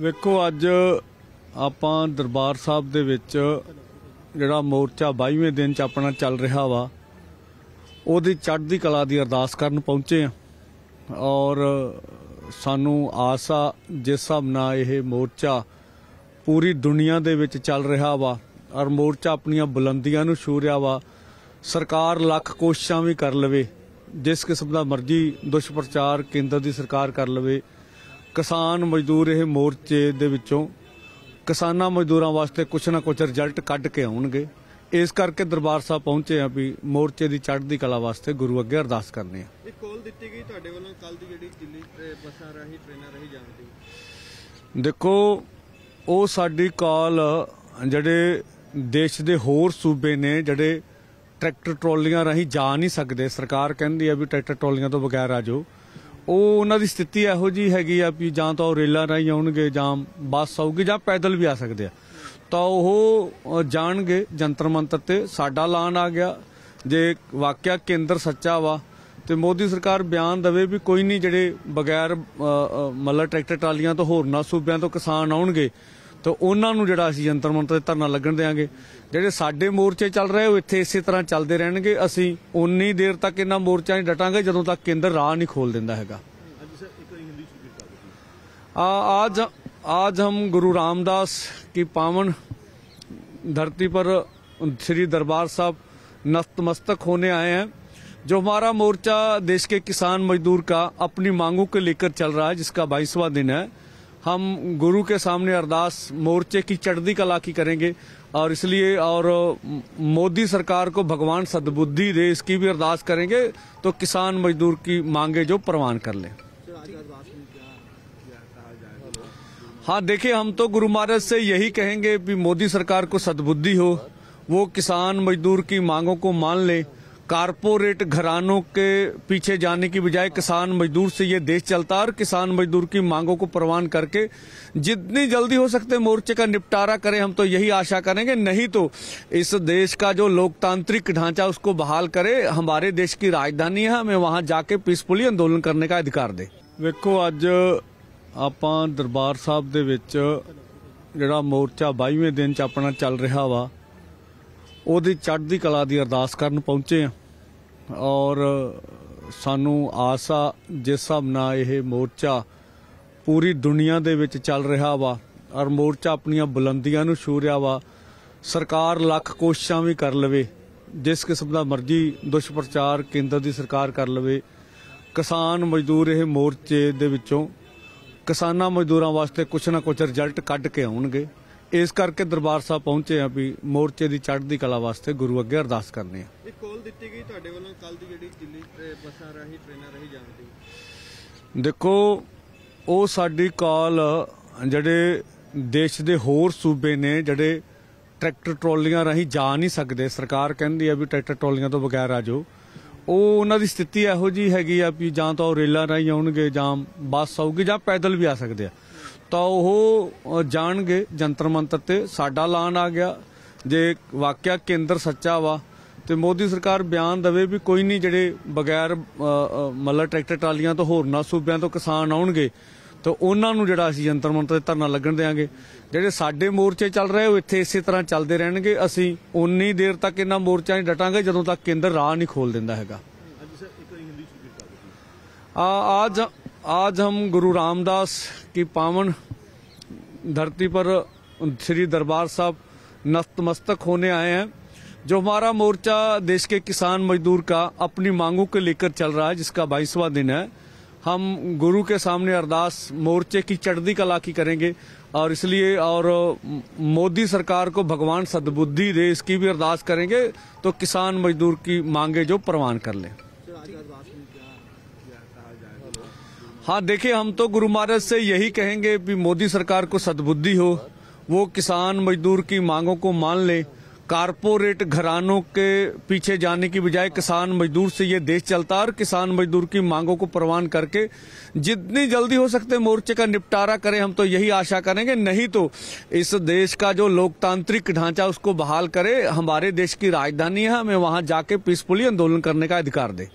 ਵੇਖੋ ਅੱਜ ਆਪਾਂ ਦਰਬਾਰ ਸਾਹਿਬ ਦੇ ਵਿੱਚ ਜਿਹੜਾ ਮੋਰਚਾ 22ਵੇਂ ਦਿਨ ਚ ਆਪਣਾ ਚੱਲ ਰਿਹਾ ਵਾ ਉਹਦੀ ਚੜ੍ਹਦੀ ਕਲਾ ਦੀ ਅਰਦਾਸ ਕਰਨ ਪਹੁੰਚੇ ਆ ਔਰ ਸਾਨੂੰ ਆਸਾ ਜਿਸ ਹਿਸਾਬ ਨਾਲ ਇਹ ਮੋਰਚਾ ਪੂਰੀ ਦੁਨੀਆ ਦੇ ਵਿੱਚ ਚੱਲ ਰਿਹਾ ਵਾ ਔਰ ਮੋਰਚਾ ਆਪਣੀਆਂ ਬੁਲੰਦੀਆਂ ਨੂੰ ਛੂ ਰਿਹਾ ਵਾ ਸਰਕਾਰ ਲੱਖ ਕੋਸ਼ਿਸ਼ਾਂ ਵੀ ਕਰ ਲਵੇ ਜਿਸ ਕਿਸਮ ਦਾ ਮਰਜ਼ੀ ਦੁਸ਼ਪ੍ਰਚਾਰ ਕੇਂਦਰ ਦੀ ਸਰਕਾਰ ਕਰ ਲਵੇ ਕਿਸਾਨ ਮਜ਼ਦੂਰ ਇਹ ਮੋਰਚੇ ਦੇ ਵਿੱਚੋਂ ਕਿਸਾਨਾਂ ਮਜ਼ਦੂਰਾਂ ਵਾਸਤੇ ਕੁਛ ਨਾ ਕੁਛ ਰਿਜ਼ਲਟ ਕੱਢ ਕੇ ਆਉਣਗੇ ਇਸ ਕਰਕੇ ਦਰਬਾਰ ਸਾਹਿਬ ਪਹੁੰਚੇ ਆ ਵੀ ਮੋਰਚੇ ਦੀ ਚੜ੍ਹਦੀ ਕਲਾ ਵਾਸਤੇ ਗੁਰੂ ਅੱਗੇ ਅਰਦਾਸ ਕਰਨੀ ਆ ਇੱਕ ਕਾਲ ਦਿੱਤੀ ਗਈ ਤੁਹਾਡੇ ਵੱਲੋਂ ਕੱਲ ਦੀ ਜਿਹੜੀ ਦਿੱਲੀ ਬੱਸਾਂ ਰਾਹੀਂ ਟ੍ਰੇਨਾਂ ਰਾਹੀਂ ਜਾਂਦੀ ਦੇਖੋ ਉਹ ਸਾਡੀ ਕਾਲ ਜਿਹੜੇ ਦੇਸ਼ ਦੇ ਹੋਰ ਸੂਬੇ ਨੇ ਜਿਹੜੇ ਟਰੈਕਟਰ ਟਰਾਲੀਆਂ ਰਾਹੀਂ ਜਾ ਨਹੀਂ ਸਕਦੇ ਸਰਕਾਰ ਕਹਿੰਦੀ ਆ ਵੀ ਟਰੈਕਟਰ ਟਰਾਲੀਆਂ ਤੋਂ ਬਗੈਰ ਆਜੋ ਉਹ ਉਹਨਾਂ ਦੀ ਸਥਿਤੀ ਇਹੋ ਜੀ ਹੈਗੀ ਆ ਵੀ ਜਾਂ ਤਾਂ ਉਹ ਰੇਲਾਂ ਰਾਹੀਂ ਆਉਣਗੇ ਜਾਂ ਬੱਸ ਆਊਗੀ ਜਾਂ ਪੈਦਲ ਵੀ ਆ ਸਕਦੇ ਆ ਤਾਂ ਉਹ ਜਾਣਗੇ ਜੰਤਰ ਮੰਤਰ ਤੇ ਸਾਡਾ ਐਲਾਨ ਆ ਗਿਆ ਜੇ ਵਾਕਿਆ ਕੇਂਦਰ ਸੱਚਾ ਵਾ ਤੇ ਮੋਦੀ ਸਰਕਾਰ ਬਿਆਨ ਦਵੇ ਵੀ ਕੋਈ ਨਹੀਂ ਜਿਹੜੇ ਬਗੈਰ ਮੱਲਾ ਟਰੈਕਟਰ ਟਰਾਲੀਆਂ ਤੋਂ ਹੋਰ ਨਾ ਸੂਬਿਆਂ ਤੋਂ ਕਿਸਾਨ ਆਉਣਗੇ ਤਾਂ ਉਹਨਾਂ ਨੂੰ ਜਿਹੜਾ ਅਸੀਂ ਜੰਤਰ ਮੰਤਰ ਤੇ ਧਰਨਾ ਲੱਗਣ ਦੇਾਂਗੇ ਜਿਹੜੇ ਸਾਡੇ ਮੋਰਚੇ ਚੱਲ ਰਹੇ ਉਹ ਇੱਥੇ ਇਸੇ ਤਰ੍ਹਾਂ ਚੱਲਦੇ ਰਹਿਣਗੇ ਅਸੀਂ ਉਨੀ ਦੇਰ ਤੱਕ ਇਹਨਾਂ ਮੋਰਚਿਆਂ 'ਚ ਡਟਾਂਗੇ ਜਦੋਂ ਤੱਕ ਕੇਂਦਰ ਰਾਹ ਨਹੀਂ ਖੋਲ ਦਿੰਦਾ ਹੈਗਾ ਅੱਜ आज ਹਮ ਗੁਰੂ ਰਾਮਦਾਸ ਕੀ ਪਾਵਨ ਧਰਤੀ ਪਰ ਸ੍ਰੀ ਦਰਬਾਰ ਸਾਹਿਬ ਨਸਤਮਸਤਕ ਹੋਣੇ ਆਏ ਹਨ ਜੋ ਹਮਾਰਾ ਮੋਰਚਾ ਦੇਸ਼ ਕੇ ਕਿਸਾਨ ਮਜ਼ਦੂਰ ਕਾ ਆਪਣੀ अपनी ਕੇ ਲੇਕਰ ਚੱਲ ਰਹਾ ਹੈ ਜਿਸ ਕਾ 22ਵਾਂ ਦਿਨ ਹੈ हम गुरु के सामने अरदास मोर्चे की चढ़दी कला की करेंगे और इसलिए और मोदी सरकार को भगवान सदबुद्धि दे इसकी भी अरदास करेंगे तो किसान मजदूर की मांगे जो प्रवान कर लें हाँ देखिए हम तो गुरु महाराज से यही कहेंगे कि मोदी सरकार को सदबुद्धि हो वो किसान मजदूर की मांगों को मान ले कारपोरेट घरानों के पीछे जाने की बजाय किसान मजदूर से ये देश चलता और किसान मजदूर की मांगों को प्रवान करके जितनी जल्दी हो सकते मोर्चे का निपटारा करें हम तो यही आशा करेंगे नहीं तो इस देश का जो लोकतांत्रिक ढांचा उसको बहाल करे हमारे देश की राजधानी है हमें वहां जाके पीसफुली आंदोलन करने का अधिकार दे देखो आज आप दरबार साहब ਦੇ ਵਿੱਚ ਜਿਹੜਾ ਮੋਰਚਾ 22ਵੇਂ ਦਿਨ ਚ ਆਪਣਾ ਚੱਲ ਰਿਹਾ ਵਾ ਉਹਦੀ ਚੜ੍ਹਦੀ ਕਲਾ ਦੀ ਅਰਦਾਸ ਕਰਨ ਪਹੁੰਚੇ ਆ ਔਰ ਸਾਨੂੰ ਆਸਾ ਜਿਸ ਹਿਸਾਬ ਨਾਲ ਇਹ ਮੋਰਚਾ ਪੂਰੀ ਦੁਨੀਆ ਦੇ ਵਿੱਚ ਚੱਲ ਰਿਹਾ ਵਾ ਔਰ ਮੋਰਚਾ ਆਪਣੀਆਂ ਬੁਲੰਦੀਆਂ ਨੂੰ ਛੂ ਰਿਹਾ ਵਾ ਸਰਕਾਰ ਲੱਖ ਕੋਸ਼ਿਸ਼ਾਂ ਵੀ ਕਰ ਲਵੇ ਜਿਸ ਕਿਸਮ ਦਾ ਮਰਜ਼ੀ ਦੁਸ਼ਪ੍ਰਚਾਰ ਕੇਂਦਰ ਦੀ ਸਰਕਾਰ ਕਰ ਲਵੇ ਕਿਸਾਨ ਮਜ਼ਦੂਰ ਇਹ ਮੋਰਚੇ ਦੇ ਵਿੱਚੋਂ ਕਿਸਾਨਾਂ ਮਜ਼ਦੂਰਾਂ ਵਾਸਤੇ ਕੁਝ ਨਾ ਕੁਝ ਰਿਜ਼ਲਟ ਕੱਢ ਕੇ ਆਉਣਗੇ ਇਸ ਕਰਕੇ ਦਰਬਾਰ ਸਾਹਿਬ ਪਹੁੰਚੇ ਆ ਵੀ ਮੋਰਚੇ ਦੀ ਚੜ੍ਹਦੀ ਕਲਾ ਵਾਸਤੇ ਗੁਰੂ ਅੱਗੇ ਅਰਦਾਸ ਕਰਨੀ ਆ ਇਹ ਕੋਲ ਦਿੱਤੀ ਗਈ ਤੁਹਾਡੇ ਵੱਲੋਂ ਕੱਲ ਦੀ ਜਿਹੜੀ ਦਿੱਲੀ ਬੱਸਾਂ ਰਾਹੀਂ ਟ੍ਰੇਨਾਂ ਰਾਹੀਂ ਜਾਂਦੀ ਦੇਖੋ ਉਹ ਸਾਡੀ ਕਾਲ ਜਿਹੜੇ ਦੇਸ਼ ਦੇ ਹੋਰ ਸੂਬੇ ਨੇ ਜਿਹੜੇ ਟਰੈਕਟਰ ਟਰਾਲੀਆਂ ਰਾਹੀਂ ਜਾ ਨਹੀਂ ਸਕਦੇ ਸਰਕਾਰ ਕਹਿੰਦੀ ਆ ਵੀ ਟਰੈਕਟਰ ਟਰਾਲੀਆਂ ਤੋਂ ਬਗੈਰ ਆ ਜਾਓ ਉਹ ਉਹਨਾਂ ਦੀ ਸਥਿਤੀ ਇਹੋ ਜੀ ਹੈਗੀ ਆ ਵੀ ਜਾਂ ਤਾਂ ਉਹ ਰੇਲਾਂ ਰਾਹੀਂ ਆਉਣਗੇ ਜਾਂ ਬੱਸ ਆਉਗੀ ਜਾਂ ਪੈਦਲ ਵੀ ਆ ਸਕਦੇ ਆ ਤਾਂ ਉਹ ਜਾਣਗੇ ਜੰਤਰ ਮੰਤਰ ਤੇ ਸਾਡਾ ਐਲਾਨ ਆ ਗਿਆ ਜੇ ਵਾਕਿਆ ਕੇਂਦਰ ਸੱਚਾ ਵਾ ਤੇ ਮੋਦੀ ਸਰਕਾਰ ਬਿਆਨ ਦਵੇ ਵੀ ਕੋਈ ਨਹੀਂ ਜਿਹੜੇ ਬਗੈਰ ਮੱਲਾ ਟਰੈਕਟਰ ਟਰਾਲੀਆਂ ਤੋਂ ਹੋਰ ਨਾ ਸੂਬਿਆਂ ਤੋਂ ਕਿਸਾਨ ਆਉਣਗੇ ਤਾਂ ਉਹਨਾਂ ਨੂੰ ਜਿਹੜਾ ਅਸੀਂ ਜੰਤਰ ਮੰਤਰ ਤੇ ਧਰਨਾ ਲੱਗਣ ਦੇਾਂਗੇ ਜਿਹੜੇ ਸਾਡੇ ਮੋਰਚੇ ਚੱਲ ਰਹੇ ਉਹ ਇੱਥੇ ਇਸੇ ਤਰ੍ਹਾਂ ਚੱਲਦੇ ਰਹਿਣਗੇ ਅਸੀਂ ਉਨੀ ਦੇਰ ਤੱਕ ਇਹਨਾਂ ਮੋਰਚਿਆਂ 'ਚ ਡਟਾਂਗੇ ਜਦੋਂ ਤੱਕ ਕੇਂਦਰ ਰਾਹ ਨਹੀਂ ਖੋਲ ਦਿੰਦਾ ਹੈਗਾ ਅੱਜ ਸਰ ਇੱਕ ਹਿੰਦੀ ਆ ਆ आज हम गुरु रामदास की पावन धरती पर श्री दरबार साहब नतमस्तक होने आए हैं जो हमारा मोर्चा देश के किसान मजदूर का अपनी मांगों को लेकर चल रहा है जिसका बाईसवां दिन है हम गुरु के सामने अरदास मोर्चे की चढ़दी कला की करेंगे और इसलिए और मोदी सरकार को भगवान सद्बुद्धि दे इसकी भी अरदास करेंगे तो किसान मजदूर की मांगे जो प्रवान कर लें हाँ देखिए हम तो गुरु महाराज से यही कहेंगे कि मोदी सरकार को सद्बुद्धि हो वो किसान मजदूर की मांगों को मान ले कारपोरेट घरानों के पीछे जाने की बजाय किसान मजदूर से ये देश चलता है और किसान मजदूर की मांगों को प्रवान करके जितनी जल्दी हो सकते मोर्चे का निपटारा करें हम तो यही आशा करेंगे नहीं तो इस देश का जो लोकतांत्रिक ढांचा उसको बहाल करे हमारे देश की राजधानी है हमें वहां जाके पीसफुली आंदोलन करने का अधिकार दे